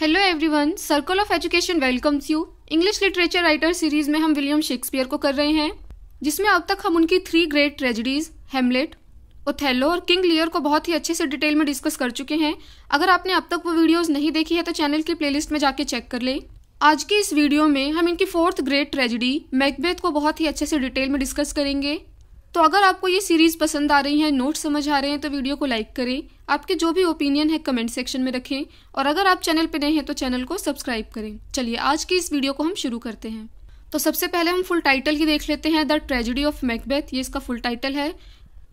hello everyone Circle of Education welcomes you English literature writer series में हम William Shakespeare को कर रहे हैं जिसमें अब तक हम उनकी three great tragedies Hamlet Othello और किंग लियर को बहुत ही अच्छे से डिटेल में डिस्कस कर चुके हैं अगर आपने अब तक वो वीडियोस नहीं देखी है तो चैनल की प्लेलिस्ट में जाके चेक कर ले आज की इस वीडियो में हम इनकी फोर्थ ग्रेट ट्रेजिडी मैकबेथ को बहुत ही अच्छे से डिटेल में डिस्कस करेंगे तो अगर आपको ये सीरीज पसंद आ रही है नोट समझ आ रहे हैं तो वीडियो को लाइक करें आपके जो भी ओपिनियन है कमेंट सेक्शन में रखें और अगर आप चैनल पर नए हैं तो चैनल को सब्सक्राइब करें चलिए आज की इस वीडियो को हम शुरू करते हैं तो सबसे पहले हम फुल टाइटल ही देख लेते हैं द ट्रेजिडी ऑफ मैकबेथ ये इसका फुल टाइटल है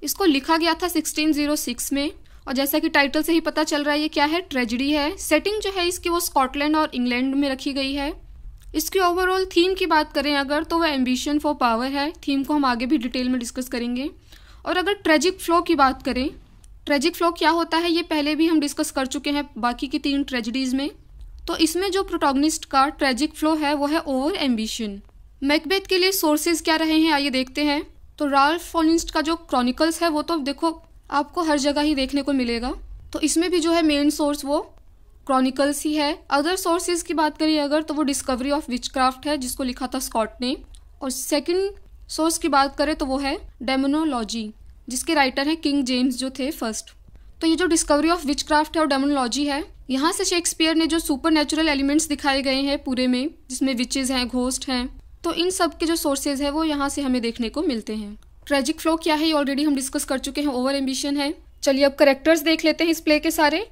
इसको लिखा गया था 1606 में और जैसा कि टाइटल से ही पता चल रहा है ये क्या है ट्रेजिडी है सेटिंग जो है इसकी वो स्कॉटलैंड और इंग्लैंड में रखी गई है इसकी ओवरऑल थीम की बात करें अगर तो वह एम्बिशन फॉर पावर है थीम को हम आगे भी डिटेल में डिस्कस करेंगे और अगर ट्रेजिक फ्लो की बात करें ट्रेजिक फ्लो क्या होता है ये पहले भी हम डिस्कस कर चुके हैं बाकी की तीन ट्रेजिडीज में तो इसमें जो प्रोटोगनिस्ट का ट्रेजिक फ्लो है वो है ओवर एम्बिशन मैकबेथ के लिए सोर्सेज क्या रहे हैं आइए देखते हैं तो राल्फ फॉलिस्ट का जो क्रॉनिकल्स है वो तो देखो आपको हर जगह ही देखने को मिलेगा तो इसमें भी जो है मेन सोर्स वो क्रॉनिकल्स ही है अदर सोर्सेज की बात करें अगर तो वो डिस्कवरी ऑफ विचक्राफ्ट है जिसको लिखा था स्कॉट ने और सेकंड सोर्स की बात करें तो वो है डेमोनोलॉजी जिसके राइटर हैं किंग जेम्स जो थे फर्स्ट तो ये जो डिस्कवरी ऑफ विच क्राफ्ट है और डेमोनोलॉजी है यहाँ से शेक्सपियर ने जो सुपर नेचुरल एलिमेंट्स दिखाए गए हैं पूरे में जिसमें विचेज हैं घोस्ट हैं तो इन सब के जो सोर्सेज है वो यहाँ से हमें देखने को मिलते हैं ट्रेजिक फ्लो क्या है ये ऑलरेडी हम डिस्कस कर चुके हैं ओवर एम्बिशन है चलिए अब करेक्टर्स देख लेते हैं इस प्ले के सारे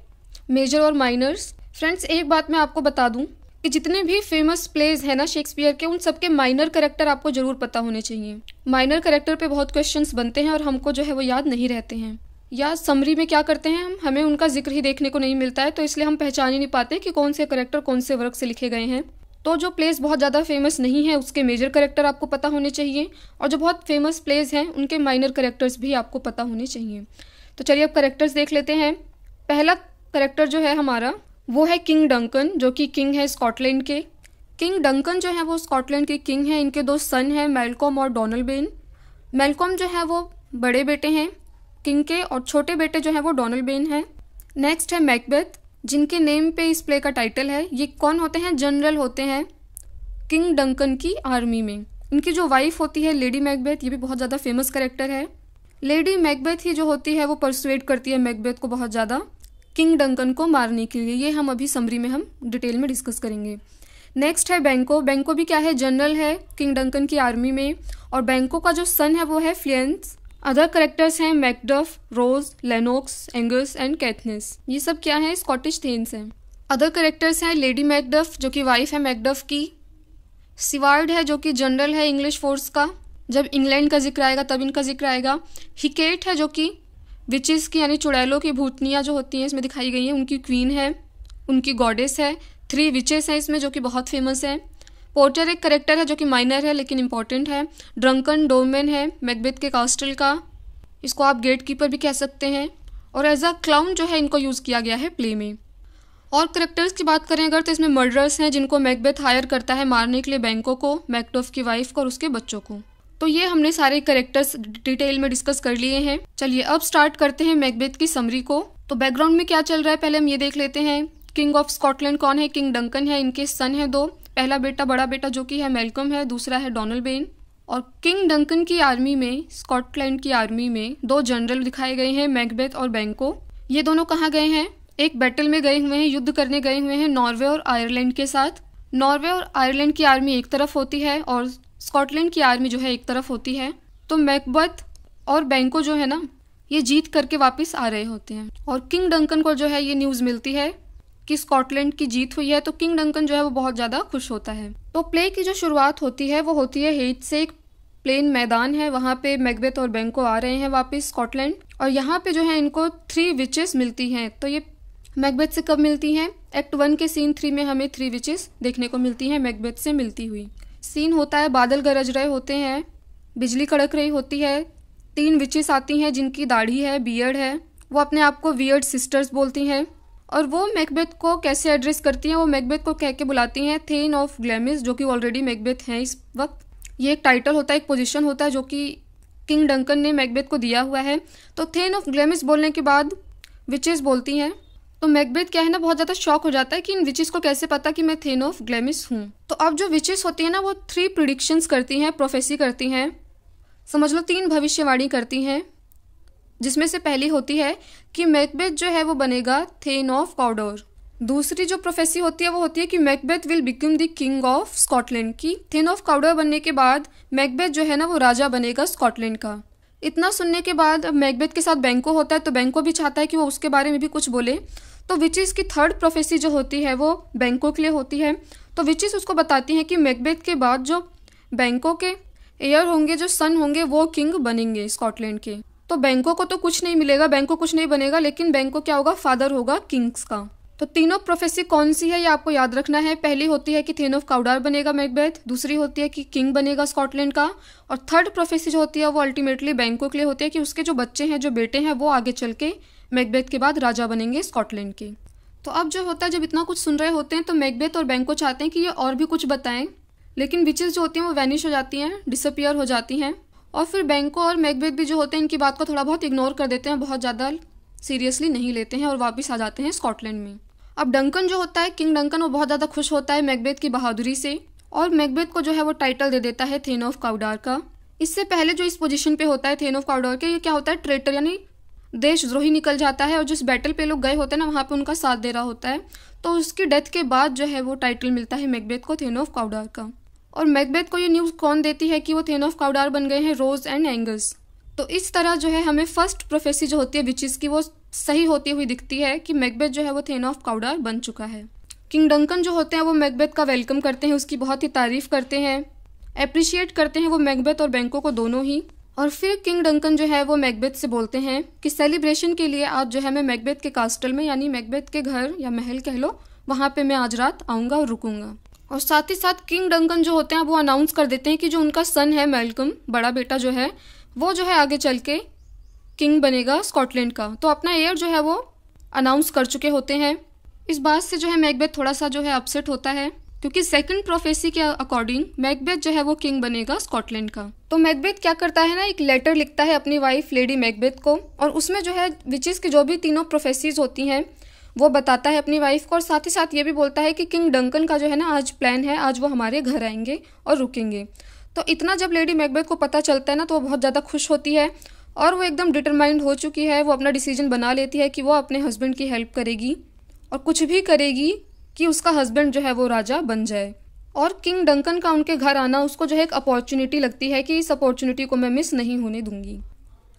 मेजर और माइनर्स फ्रेंड्स एक बात मैं आपको बता दूं कि जितने भी फेमस प्लेज है ना शेक्सपियर के उन सबके माइनर करेक्टर आपको जरूर पता होने चाहिए माइनर करेक्टर पे बहुत क्वेश्चन बनते हैं और हमको जो है वो याद नहीं रहते हैं या समरी में क्या करते हैं हम हमें उनका जिक्र ही देखने को नहीं मिलता है तो इसलिए हम पहचान ही नहीं पाते कि कौन से करेक्टर कौन से वर्क से लिखे गए हैं तो जो प्लेस बहुत ज़्यादा फेमस नहीं है उसके मेजर करेक्टर आपको पता होने चाहिए और जो बहुत फेमस प्लेस हैं उनके माइनर करेक्टर्स भी आपको पता होने चाहिए तो चलिए अब करेक्टर्स देख लेते हैं पहला करेक्टर जो है हमारा वो है किंग डंकन जो कि किंग है स्कॉटलैंड के किंग डंकन जो है वो स्कॉटलैंड के किंग हैं इनके दो सन हैं मेलकॉम और डोनल्ड बेन मेलकॉम जो है वो बड़े बेटे हैं किंग के और छोटे बेटे जो हैं वो डोनल्ड बेन हैं नेक्स्ट है मैकबेथ जिनके नेम पे इस प्ले का टाइटल है ये कौन होते हैं जनरल होते हैं किंग डंकन की आर्मी में इनकी जो वाइफ होती है लेडी मैकबेथ ये भी बहुत ज़्यादा फेमस करेक्टर है लेडी मैकबेथ ही जो होती है वो परसुएट करती है मैकबेथ को बहुत ज़्यादा किंग डंकन को मारने के लिए ये हम अभी समरी में हम डिटेल में डिस्कस करेंगे नेक्स्ट है बैंको बैंको भी क्या है जनरल है किंग डंकन की आर्मी में और बैंको का जो सन है वो है फ्लियंस अदर करेक्टर्स हैं Macduff Ross Lennox Angus and Caithness ये सब क्या है स्कॉटिश थेन्स हैं अदर करेक्टर्स हैं लेडी मैकडफ जो कि वाइफ है मैकडफ की सिवार्ड है जो कि जनरल है इंग्लिश फोर्स का जब इंग्लैंड का जिक्र आएगा तब इनका जिक्र आएगा हिकेट है जो कि विचेस की यानी चुड़ैलों की भूतनियाँ जो होती हैं इसमें दिखाई गई हैं उनकी क्वीन है उनकी गॉडेस है थ्री विचेस हैं इसमें जो कि बहुत फेमस हैं पोर्टर एक करेक्टर है जो कि माइनर है लेकिन इंपॉर्टेंट है ड्रंकन डोमेन है मैकबेथ के कास्टल का इसको आप गेट कीपर भी कह सकते हैं और एज अ क्लाउन जो है इनको यूज़ किया गया है प्ले में और करेक्टर्स की बात करें अगर तो इसमें मर्डर्स हैं जिनको मैकबेथ हायर करता है मारने के लिए बैंकों को मैकडोफ की वाइफ को और उसके बच्चों को तो ये हमने सारे करेक्टर्स डिटेल में डिस्कस कर लिए हैं चलिए अब स्टार्ट करते हैं मैकबेथ की समरी को तो बैकग्राउंड में क्या चल रहा है पहले हम ये देख लेते हैं किंग ऑफ स्कॉटलैंड कौन है किंग डंकन है इनके सन है दो पहला बेटा बड़ा बेटा जो कि है मेलकम है दूसरा है डोनल बेन और किंग डंकन की आर्मी में स्कॉटलैंड की आर्मी में दो जनरल दिखाए गए हैं मैकबेथ और बैंको ये दोनों कहाँ गए हैं एक बैटल में गए हुए हैं युद्ध करने गए हुए हैं नॉर्वे और आयरलैंड के साथ नॉर्वे और आयरलैंड की आर्मी एक तरफ होती है और स्कॉटलैंड की आर्मी जो है एक तरफ होती है तो मैकबर्थ और बैंको जो है ना ये जीत करके वापस आ रहे होते हैं और किंग डंकन को जो है ये न्यूज़ मिलती है कि स्कॉटलैंड की जीत हुई है तो किंग डंकन जो है वो बहुत ज़्यादा खुश होता है तो प्ले की जो शुरुआत होती है वो होती है हेट से एक प्लेन मैदान है वहाँ पे मैकबेथ और बैंको आ रहे हैं वापस स्कॉटलैंड और यहाँ पे जो है इनको थ्री विचेस मिलती हैं तो ये मैकबेथ से कब मिलती हैं एक्ट वन के सीन थ्री में हमें थ्री विचेस देखने को मिलती हैं मैकबेथ से मिलती हुई सीन होता है बादल गरज रहे होते हैं बिजली कड़क रही होती है तीन विचेस आती हैं जिनकी दाढ़ी है बियर्ड है वो अपने आप को वियर्ड सिस्टर्स बोलती हैं और वो मैकबेथ को कैसे एड्रेस करती हैं वो मैकबेथ को कह के बुलाती हैं थेन ऑफ ग्लैमिस जो कि ऑलरेडी मैकबेथ हैं इस वक्त ये एक टाइटल होता है एक पोजीशन होता है जो कि किंग डंकन ने मैकबेथ को दिया हुआ है तो थेन ऑफ ग्लैमिस बोलने के बाद विचेस बोलती हैं तो मैकबेथ क्या है ना बहुत ज़्यादा शॉक हो जाता है कि इन विचेस को कैसे पता कि मैं थेन ऑफ ग्लेमिस हूँ तो अब जो विचेस होती है ना वो थ्री प्रिडिक्शंस करती हैं प्रोफेसी करती हैं समझ लो तीन भविष्यवाणी करती हैं जिसमें से पहली होती है कि मैकबेथ जो है वो बनेगा थेन ऑफ कॉडोर दूसरी जो प्रोफेसी होती है वो होती है कि Macbeth will become the king of Scotland की थेन ऑफ काउडर बनने के बाद मैकबेथ जो है ना वो राजा बनेगा स्कॉटलैंड का इतना सुनने के बाद मैकबेथ के साथ बैंको होता है तो बैंको भी चाहता है कि वो उसके बारे में भी कुछ बोले तो विचिस की थर्ड प्रोफेसी जो होती है वो बैंकों के लिए होती है तो विचिस उसको बताती हैं कि मैकबेथ के बाद जो बैंकों के एयर होंगे जो सन होंगे वो किंग बनेंगे स्कॉटलैंड के तो बैंकों को तो कुछ नहीं मिलेगा बैंकों कुछ नहीं बनेगा लेकिन बैंकों क्या होगा फादर होगा किंग्स का तो तीनों प्रोफेसी कौन सी है ये आपको याद रखना है पहली होती है कि थेन ऑफ काउडार बनेगा मैकबेथ दूसरी होती है कि किंग बनेगा स्कॉटलैंड का और थर्ड प्रोफेसी जो होती है वो अल्टीमेटली बैंकों के लिए होती है कि उसके जो बच्चे हैं जो बेटे हैं वो आगे चल के मैकबेथ के बाद राजा बनेंगे स्कॉटलैंड के तो अब जो होता है जब इतना कुछ सुन रहे होते हैं तो मैकबेथ और बैंक चाहते हैं कि ये और भी कुछ बताएं लेकिन विचेस जो होती हैं वो वैनिश हो जाती हैं डिसअपियर हो जाती हैं और फिर बैंको और मैकबेथ भी जो होते हैं इनकी बात को थोड़ा बहुत इग्नोर कर देते हैं बहुत ज़्यादा सीरियसली नहीं लेते हैं और वापस आ जाते हैं स्कॉटलैंड में अब डंकन जो होता है किंग डंकन वो बहुत ज़्यादा खुश होता है मैकबेथ की बहादुरी से और मैकबेथ को जो है वो टाइटल दे देता है थेन ऑफ काउडार का इससे पहले जो इस पोजीशन पे होता है थेन ऑफ काउडार के ये क्या होता है ट्रेटर यानी देशद्रोही निकल जाता है और जिस बैटल पे लोग गए होते हैं ना वहाँ पे उनका साथ दे रहा होता है तो उसकी डेथ के बाद जो है वो टाइटल मिलता है मैकबेथ को थेन ऑफ काउडार का और मैकबेथ को ये न्यूज़ कौन देती है कि वो थेन ऑफ काउडार बन गए हैं रोज़ एंड एंगल्स तो इस तरह जो है हमें फर्स्ट प्रोफेसी जो होती है विचिस की वो सही होती हुई दिखती है कि मैकबेथ जो है वो थेन ऑफ काउडार बन चुका है किंग डंकन जो होते हैं वो मैकबेथ का वेलकम करते हैं उसकी बहुत ही तारीफ़ करते हैं अप्रिशिएट करते हैं वो मैकबेथ और बैंकों को दोनों ही और फिर किंग डंकन जो है वो मैकबेथ से बोलते हैं कि सेलिब्रेशन के लिए आज जो है मैं मैकबेथ के कास्टल में यानी मैकबेथ के घर या महल कह लो वहाँ पे मैं आज रात आऊँगा और रुकूंगा और साथ ही साथ किंग डंकन जो होते हैं वो अनाउंस कर देते हैं कि जो उनका सन है मेलकम बड़ा बेटा जो है वो जो है आगे चल के किंग बनेगा स्कॉटलैंड का तो अपना एयर जो है वो अनाउंस कर चुके होते हैं इस बात से जो है मैकबेथ थोड़ा सा जो है अपसेट होता है क्योंकि सेकंड प्रोफेसी के अकॉर्डिंग मैकबेथ जो है वो किंग बनेगा स्कॉटलैंड का तो मैकबेथ क्या करता है ना एक लेटर लिखता है अपनी वाइफ लेडी मैकबेथ को और उसमें जो है विचिस की जो भी तीनों प्रोफेसीज होती हैं वो बताता है अपनी वाइफ को और साथ ही साथ ये भी बोलता है कि किंग डंकन का जो है ना आज प्लान है आज वो हमारे घर आएंगे और रुकेंगे तो इतना जब लेडी मैकबेथ को पता चलता है ना तो वो बहुत ज़्यादा खुश होती है और वो एकदम डिटरमाइंड हो चुकी है वो अपना डिसीजन बना लेती है कि वो अपने हस्बैंड की हेल्प करेगी और कुछ भी करेगी कि उसका हस्बैंड जो है वो राजा बन जाए और किंग डंकन का उनके घर आना उसको जो है एक अपॉर्चुनिटी लगती है कि इस अपॉर्चुनिटी को मैं मिस नहीं होने दूंगी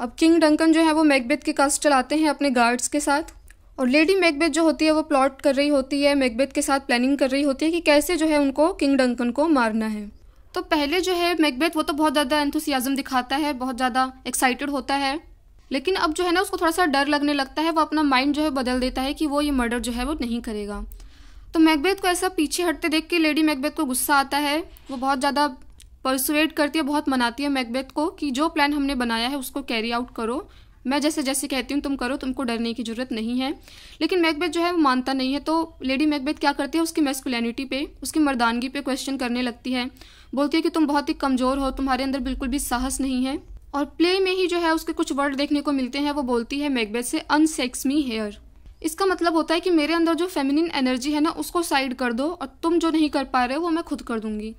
अब किंग डंकन जो है वो मैकबेथ के कास्ट चलाते हैं अपने गार्ड्स के साथ और लेडी मैकबेथ जो होती है वो प्लॉट कर रही होती है मैकबेथ के साथ प्लानिंग कर रही होती है कि कैसे जो है उनको किंग डंकन को मारना है तो पहले जो है मैकबेथ वो तो बहुत ज़्यादा एंथुसियाज़म दिखाता है बहुत ज़्यादा एक्साइटेड होता है लेकिन अब जो है ना उसको थोड़ा सा डर लगने लगता है वो अपना माइंड जो है बदल देता है कि वो ये मर्डर जो है वो नहीं करेगा तो मैकबेथ को ऐसा पीछे हटते देख के लेडी मैकबेथ को गुस्सा आता है वो बहुत ज़्यादा परसुएट करती है बहुत मनाती है मैकबेथ को कि जो प्लान हमने बनाया है उसको कैरी आउट करो मैं जैसे जैसे कहती हूँ तुम करो तुमको डरने की ज़रूरत नहीं है लेकिन मैकबेथ जो है वो मानता नहीं है तो लेडी मैकबेथ क्या करती है उसकी मेस्कुलैनिटी पे उसकी मर्दानगी पे क्वेश्चन करने लगती है बोलती है कि तुम बहुत ही कमज़ोर हो तुम्हारे अंदर बिल्कुल भी साहस नहीं है और प्ले में ही जो है उसके कुछ वर्ड देखने को मिलते हैं वो बोलती है मैकबेथ से अनसेक्स मी हेयर इसका मतलब होता है कि मेरे अंदर जो फेमिनिन एनर्जी है ना उसको साइड कर दो और तुम जो नहीं कर पा रहे हो वो मैं खुद कर दूंगी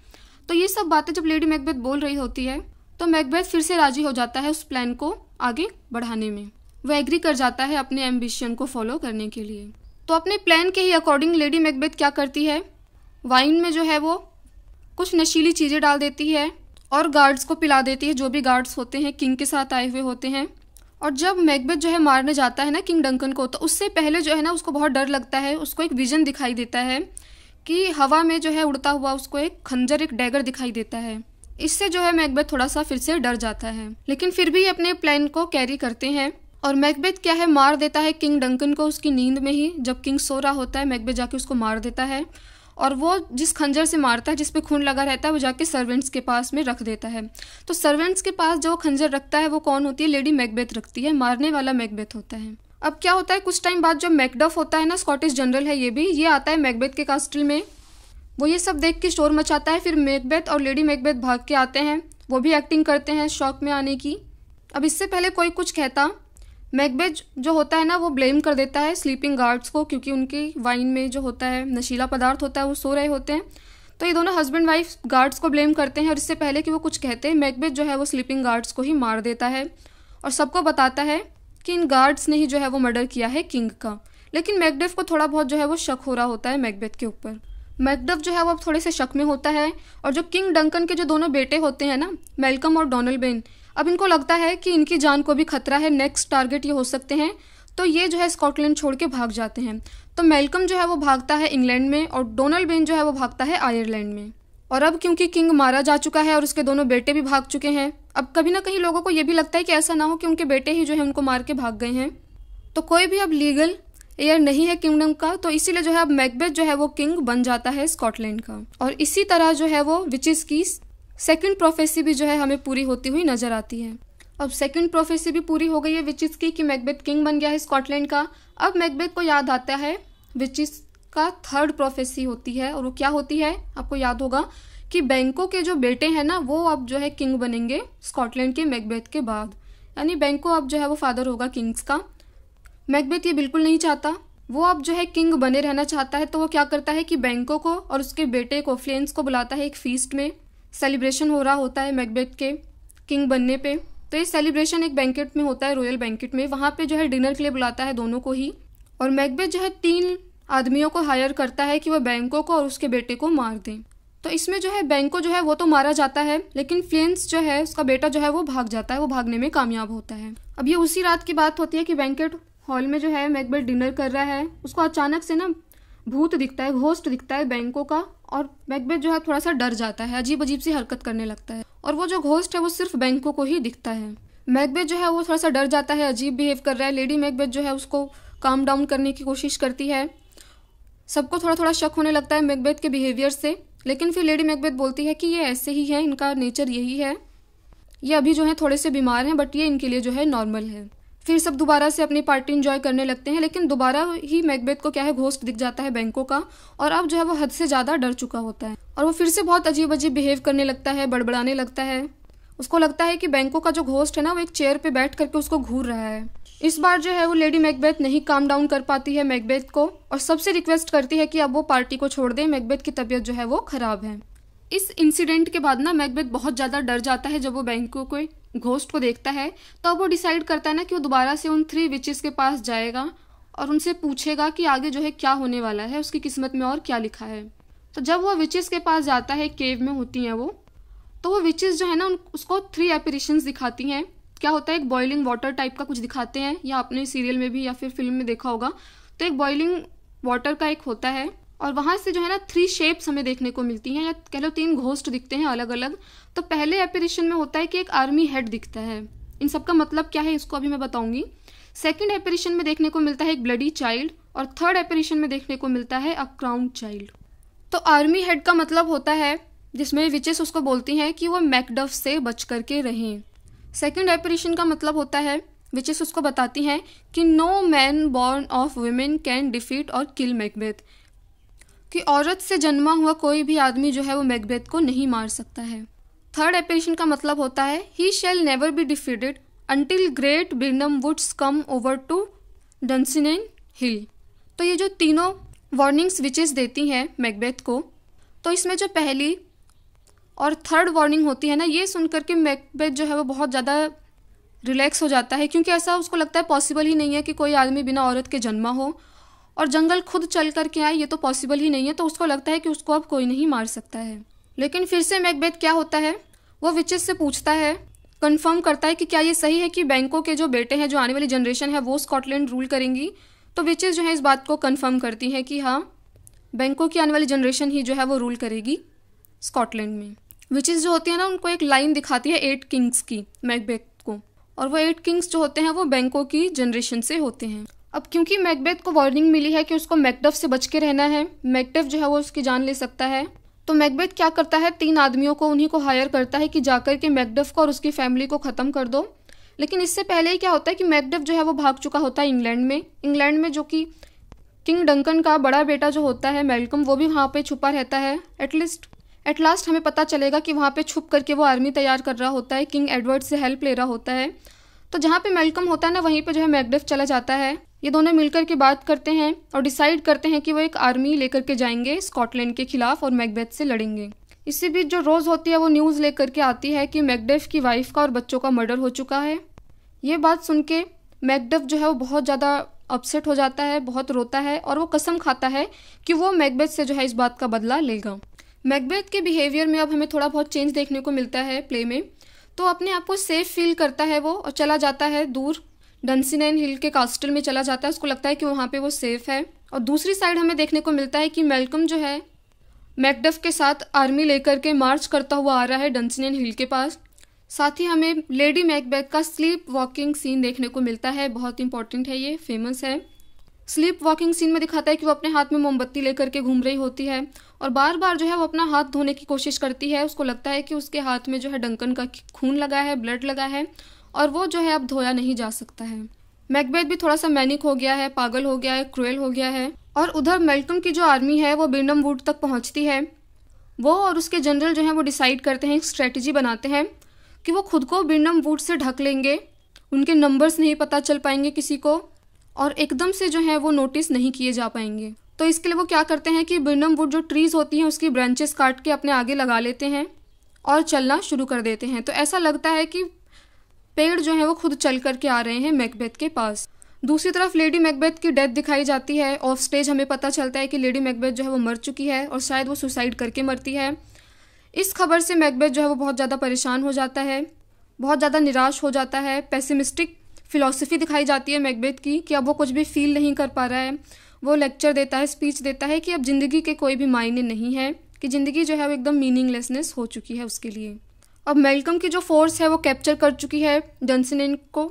तो ये सब बातें जब लेडी मैकबेथ बोल रही होती है तो मैकबेथ फिर से राजी हो जाता है उस प्लान को आगे बढ़ाने में वह एग्री कर जाता है अपने एम्बिशन को फॉलो करने के लिए तो अपने प्लान के ही अकॉर्डिंग लेडी मैकबेथ क्या करती है वाइन में जो है वो कुछ नशीली चीज़ें डाल देती है और गार्ड्स को पिला देती है जो भी गार्ड्स होते हैं किंग के साथ आए हुए होते हैं और जब मैकबेथ जो है मारने जाता है ना किंग डंकन को तो उससे पहले जो है ना उसको बहुत डर लगता है उसको एक विजन दिखाई देता है कि हवा में जो है उड़ता हुआ उसको एक खंजर एक डैगर दिखाई देता है इससे जो है मैकबेथ थोड़ा सा फिर से डर जाता है लेकिन फिर भी अपने प्लान को कैरी करते हैं और मैकबेथ क्या है मार देता है किंग डंकन को उसकी नींद में ही जब किंग सो रहा होता है मैकबेथ जाके उसको मार देता है और वो जिस खंजर से मारता है जिस पे खून लगा रहता है वो जाके सर्वेंट्स के पास में रख देता है तो सर्वेंट्स के पास जो खंजर रखता है वो कौन होती है लेडी मैकबेथ रखती है मारने वाला मैकबेथ होता है अब क्या होता है कुछ टाइम बाद जो मैकडफ होता है ना स्कॉटिश जनरल है ये भी ये आता है मैकबेथ के कास्टल में वो ये सब देख के शोर मचाता है फिर मैकबेथ और लेडी मैकबेथ भाग के आते हैं वो भी एक्टिंग करते हैं शौक में आने की अब इससे पहले कोई कुछ कहता मैकबेज जो होता है ना वो ब्लेम कर देता है स्लीपिंग गार्ड्स को क्योंकि उनकी वाइन में जो होता है नशीला पदार्थ होता है वो सो रहे होते हैं तो ये दोनों हस्बैंड वाइफ गार्ड्स को ब्लेम करते हैं और इससे पहले कि वो कुछ कहते हैं मैकबेज जो है वो स्लीपिंग गार्ड्स को ही मार देता है और सबको बताता है कि इन गार्ड्स ने ही जो है वो मर्डर किया है किंग का लेकिन मैकडेफ को थोड़ा बहुत जो है वो शक हो रहा होता है मैकबेथ के ऊपर मैकडफ जो है वो अब थोड़े से शक में होता है और जो किंग डंकन के जो दोनों बेटे होते हैं ना मेलकम और डोनल्ड बेन अब इनको लगता है कि इनकी जान को भी खतरा है नेक्स्ट टारगेट ये हो सकते हैं तो ये जो है स्कॉटलैंड छोड़ के भाग जाते हैं तो मेलकम जो है वो भागता है इंग्लैंड में और डोनाल्ड बेन जो है वो भागता है आयरलैंड में और अब क्योंकि किंग मारा जा चुका है और उसके दोनों बेटे भी भाग चुके हैं अब कभी ना कहीं लोगों को ये भी लगता है कि ऐसा ना हो कि उनके बेटे ही जो है उनको मार के भाग गए हैं तो कोई भी अब लीगल एयर नहीं है किंगडम का तो इसीलिए जो है अब मैकबेथ जो है वो किंग बन जाता है स्कॉटलैंड का और इसी तरह जो है वो विचिस की सेकंड प्रोफेसी भी जो है हमें पूरी होती हुई नजर आती है अब सेकंड प्रोफेसी भी पूरी हो गई है विचिस की कि मैकबेथ किंग बन गया है स्कॉटलैंड का अब मैकबेथ को याद आता है विचिस का थर्ड प्रोफेसी होती है और वो क्या होती है आपको याद होगा कि बैंकों के जो बेटे हैं ना वो अब जो है किंग बनेंगे स्कॉटलैंड के मैकबेथ के बाद यानी बैंको अब जो है वो फादर होगा किंग्स का मैकबेथ ये बिल्कुल नहीं चाहता वो अब जो है किंग बने रहना चाहता है तो वो क्या करता है कि बैंकों को और उसके बेटे को फ्लेंस को बुलाता है एक फीस्ट में सेलिब्रेशन हो रहा होता है मैकबेथ के किंग बनने पे तो ये सेलिब्रेशन एक बैंकेट में होता है रॉयल बैंकेट में वहाँ पे जो है डिनर के लिए बुलाता है दोनों को ही और मैकबेथ जो है तीन आदमियों को हायर करता है कि वह बैंको को और उसके बेटे को मार दें तो इसमें जो है बैंको जो है वो तो मारा जाता है लेकिन फ्लेंस जो है उसका बेटा जो है वो भाग जाता है वो भागने में कामयाब होता है अब ये उसी रात की बात होती है कि बैंकेट हॉल में जो है मैकबेथ डिनर कर रहा है उसको अचानक से ना भूत दिखता है घोस्ट दिखता है बैंकों का और मैकबेथ जो है थोड़ा सा डर जाता है अजीब अजीब सी हरकत करने लगता है और वो जो घोस्ट है वो सिर्फ बैंकों को ही दिखता है मैकबेथ जो है वो थोड़ा सा डर जाता है अजीब बिहेव कर रहा है लेडी मैकबेथ जो है उसको काम डाउन करने की कोशिश करती है सबको थोड़ा थोड़ा शक होने लगता है मैकबेथ के बिहेवियर से लेकिन फिर लेडी मैकबेथ बोलती है कि ये ऐसे ही है इनका नेचर यही है ये अभी जो है थोड़े से बीमार हैं बट ये इनके लिए जो है नॉर्मल है फिर सब दोबारा से अपनी पार्टी इंजॉय करने लगते हैं लेकिन दोबारा ही मैकबेथ को क्या है घोस्ट दिख जाता है बैंकों का और अब जो है वो हद से ज़्यादा डर चुका होता है और वो फिर से बहुत अजीब अजीब बिहेव करने लगता है बड़बड़ाने लगता है उसको लगता है कि बैंकों का जो घोस्ट है ना वो एक चेयर पे बैठ करके उसको घूर रहा है इस बार जो है वो लेडी मैकबेथ नहीं काम डाउन कर पाती है मैकबेथ को और सबसे रिक्वेस्ट करती है कि अब वो पार्टी को छोड़ दे मैकबेथ की तबीयत जो है वो खराब है इस इंसिडेंट के बाद ना मैकबेथ बहुत ज़्यादा डर जाता है जब वो बैंकों के घोस्ट को देखता है तो वो डिसाइड करता है ना कि वो दोबारा से उन थ्री विचेस के पास जाएगा और उनसे पूछेगा कि आगे जो है क्या होने वाला है उसकी किस्मत में और क्या लिखा है तो जब वो विचेस के पास जाता है केव में होती हैं वो तो वो विचेस जो है ना उसको थ्री एपरिशंस दिखाती हैं क्या होता है एक बॉइलिंग वाटर टाइप का कुछ दिखाते हैं या आपने सीरियल में भी या फिर फिल्म में देखा होगा तो एक बॉइलिंग वाटर का एक होता है और वहाँ से जो है ना थ्री शेप्स हमें देखने को मिलती हैं या कह लो तीन घोस्ट दिखते हैं अलग अलग तो पहले एपरेशन में होता है कि एक आर्मी हेड दिखता है इन सबका मतलब क्या है इसको अभी मैं बताऊंगी सेकंड एपरेशन में देखने को मिलता है एक ब्लडी चाइल्ड और थर्ड एपरेशन में देखने को मिलता है अ क्राउन चाइल्ड तो आर्मी हेड का मतलब होता है जिसमें विचेस उसको बोलती हैं कि वो मैकडफ से बच करके रहें सेकेंड एपरेशन का मतलब होता है विचेस उसको बताती हैं कि no man born of women can defeat और किल मैकबेथ कि औरत से जन्मा हुआ कोई भी आदमी जो है वो मैकबेथ को नहीं मार सकता है थर्ड एपेशन का मतलब होता है he shall never be defeated until great Birnam woods come over to Dunsinane hill तो ये जो तीनों वार्निंग्स विचेस देती हैं मैकबेथ को तो इसमें जो पहली और थर्ड वार्निंग होती है ना ये सुन करके मैकबेथ जो है वो बहुत ज़्यादा रिलैक्स हो जाता है क्योंकि ऐसा उसको लगता है पॉसिबल ही नहीं है कि कोई आदमी बिना औरत के जन्मा हो और जंगल खुद चल करके आए ये तो पॉसिबल ही नहीं है तो उसको लगता है कि उसको अब कोई नहीं मार सकता है लेकिन फिर से मैकबेद क्या होता है वो विचेस से पूछता है कंफर्म करता है कि क्या ये सही है कि बैंकों के जो बेटे हैं जो आने वाली जनरेशन है वो स्कॉटलैंड रूल करेंगी तो विचेस जो है इस बात को कंफर्म करती हैं कि हाँ बैंकों की आने वाली जनरेशन ही जो है वो रूल करेगी स्कॉटलैंड में विचेस जो होती है ना उनको एक लाइन दिखाती है एट किंग्स की मैकबेथ को और वो एट किंग्स जो होते हैं वो बैंकों की जनरेशन से होते हैं अब क्योंकि मैकबेथ को वार्निंग मिली है कि उसको मैकडफ से बच के रहना है मैकडफ जो है वो उसकी जान ले सकता है तो मैकबेथ क्या करता है तीन आदमियों को उन्हीं को हायर करता है कि जाकर के मैकडफ को और उसकी फैमिली को ख़त्म कर दो लेकिन इससे पहले ही क्या होता है कि मैकडफ जो है वो भाग चुका होता है इंग्लैंड में इंग्लैंड में जो कि किंग डंकन का बड़ा बेटा जो होता है मेलकम वो भी वहाँ पर छुपा रहता है एटलीस्ट एट लास्ट हमें पता चलेगा कि वहाँ पे छुप करके वो आर्मी तैयार कर रहा होता है किंग एडवर्ड से हेल्प ले रहा होता है तो जहाँ पे मेलकम होता है ना वहीं पे जो है मैकडेफ चला जाता है ये दोनों मिलकर के बात करते हैं और डिसाइड करते हैं कि वो एक आर्मी लेकर के जाएंगे स्कॉटलैंड के खिलाफ और मैकबेथ से लड़ेंगे इसी बीच जो रोज़ होती है वो न्यूज़ लेकर के आती है कि मैकडेफ की वाइफ का और बच्चों का मर्डर हो चुका है ये बात सुन के मैकडेफ जो है वो बहुत ज़्यादा अपसेट हो जाता है बहुत रोता है और वो कसम खाता है कि वो मैकबेथ से जो है इस बात का बदला लेगा मैकबेथ के बिहेवियर में अब हमें थोड़ा बहुत चेंज देखने को मिलता है प्ले में तो अपने आप को सेफ फील करता है वो और चला जाता है दूर डनसिन हिल के कास्टल में चला जाता है उसको लगता है कि वहाँ पे वो सेफ है और दूसरी साइड हमें देखने को मिलता है कि मेलकम जो है मैकडफ के साथ आर्मी लेकर के मार्च करता हुआ आ रहा है डनसिन हिल के पास साथ ही हमें लेडी मैकबैक का स्लीप वॉकिंग सीन देखने को मिलता है बहुत इंपॉर्टेंट है ये फेमस है स्लीप वॉकिंग सीन में दिखाता है कि वो अपने हाथ में मोमबत्ती लेकर के घूम रही होती है और बार बार जो है वो अपना हाथ धोने की कोशिश करती है उसको लगता है कि उसके हाथ में जो है डंकन का खून लगा है ब्लड लगा है और वो जो है अब धोया नहीं जा सकता है मैकबेथ भी थोड़ा सा मैनिक हो गया है पागल हो गया है क्रोयल हो गया है और उधर मेल्टन की जो आर्मी है वो बिंडम वुड तक पहुंचती है वो और उसके जनरल जो है वो डिसाइड करते हैं एक स्ट्रेटजी बनाते हैं कि वो खुद को बिंडम वुड से ढक लेंगे उनके नंबर्स नहीं पता चल पाएंगे किसी को और एकदम से जो है वो नोटिस नहीं किए जा पाएंगे तो इसके लिए वो क्या करते हैं कि ब्रिनम वुड जो ट्रीज़ होती हैं उसकी ब्रांचेस काट के अपने आगे लगा लेते हैं और चलना शुरू कर देते हैं तो ऐसा लगता है कि पेड़ जो है वो खुद चल करके आ रहे हैं मैकबेथ के पास दूसरी तरफ लेडी मैकबेथ की डेथ दिखाई जाती है ऑफ स्टेज हमें पता चलता है कि लेडी मैकबेथ जो है वो मर चुकी है और शायद वो सुसाइड करके मरती है इस खबर से मैकबेथ जो है वो बहुत ज़्यादा परेशान हो जाता है बहुत ज़्यादा निराश हो जाता है पैसिमिस्टिक फ़िलासफ़ी दिखाई जाती है मैकबेथ की कि अब वो कुछ भी फील नहीं कर पा रहा है वो लेक्चर देता है स्पीच देता है कि अब ज़िंदगी के कोई भी मायने नहीं है कि ज़िंदगी जो है वो एकदम मीनिंगलेसनेस हो चुकी है उसके लिए अब मेलकम की जो फोर्स है वो कैप्चर कर चुकी है डनसन को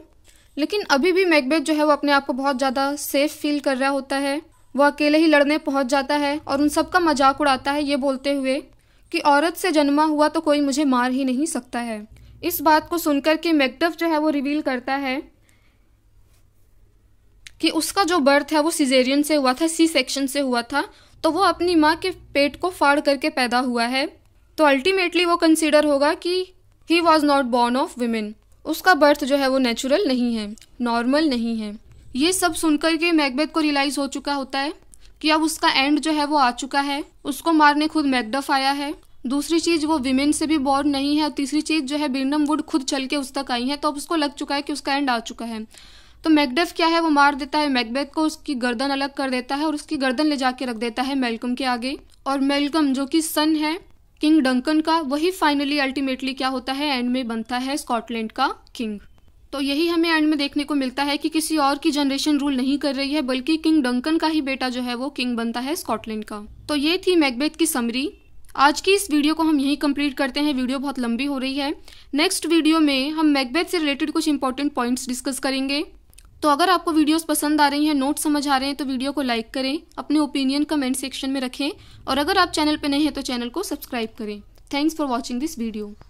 लेकिन अभी भी मैकबेथ जो है वो अपने आप को बहुत ज़्यादा सेफ फील कर रहा होता है वो अकेले ही लड़ने पहुंच जाता है और उन सबका मजाक उड़ाता है ये बोलते हुए कि औरत से जन्मा हुआ तो कोई मुझे मार ही नहीं सकता है इस बात को सुनकर के मैकडफ जो है वो रिवील करता है कि उसका जो बर्थ है वो सिजेरियन से हुआ था सी सेक्शन से हुआ था तो वो अपनी माँ के पेट को फाड़ करके पैदा हुआ है तो अल्टीमेटली वो कंसिडर होगा कि he was not born of women उसका बर्थ जो है वो नेचुरल नहीं है नॉर्मल नहीं है ये सब सुनकर के मैकबेथ को रियलाइज हो चुका होता है कि अब उसका एंड जो है वो आ चुका है उसको मारने खुद मैकडफ आया है दूसरी चीज वो विमेन से भी बॉर्न नहीं है और तीसरी चीज जो है बिरनम वुड खुद चल के उस तक आई है तो अब उसको लग चुका है कि उसका एंड आ चुका है तो मैकडेफ क्या है वो मार देता है मैकबेथ को उसकी गर्दन अलग कर देता है और उसकी गर्दन ले जाके रख देता है मेलकम के आगे और मेलकम जो कि सन है किंग डंकन का वही फाइनली अल्टीमेटली क्या होता है एंड में बनता है स्कॉटलैंड का किंग तो यही हमें एंड में देखने को मिलता है कि किसी और की जनरेशन रूल नहीं कर रही है बल्कि किंग डंकन का ही बेटा जो है वो किंग बनता है स्कॉटलैंड का तो ये थी मैकबेथ की समरी आज की इस वीडियो को हम यही कंप्लीट करते हैं वीडियो बहुत लंबी हो रही है नेक्स्ट वीडियो में हम मैकबेथ से रिलेटेड कुछ इंपॉर्टेंट पॉइंट्स डिस्कस करेंगे तो अगर आपको वीडियोस पसंद आ रही हैं नोट्स समझ आ रहे हैं तो वीडियो को लाइक करें अपने ओपिनियन कमेंट सेक्शन में रखें और अगर आप चैनल पर नए हैं तो चैनल को सब्सक्राइब करें thanks for watching this video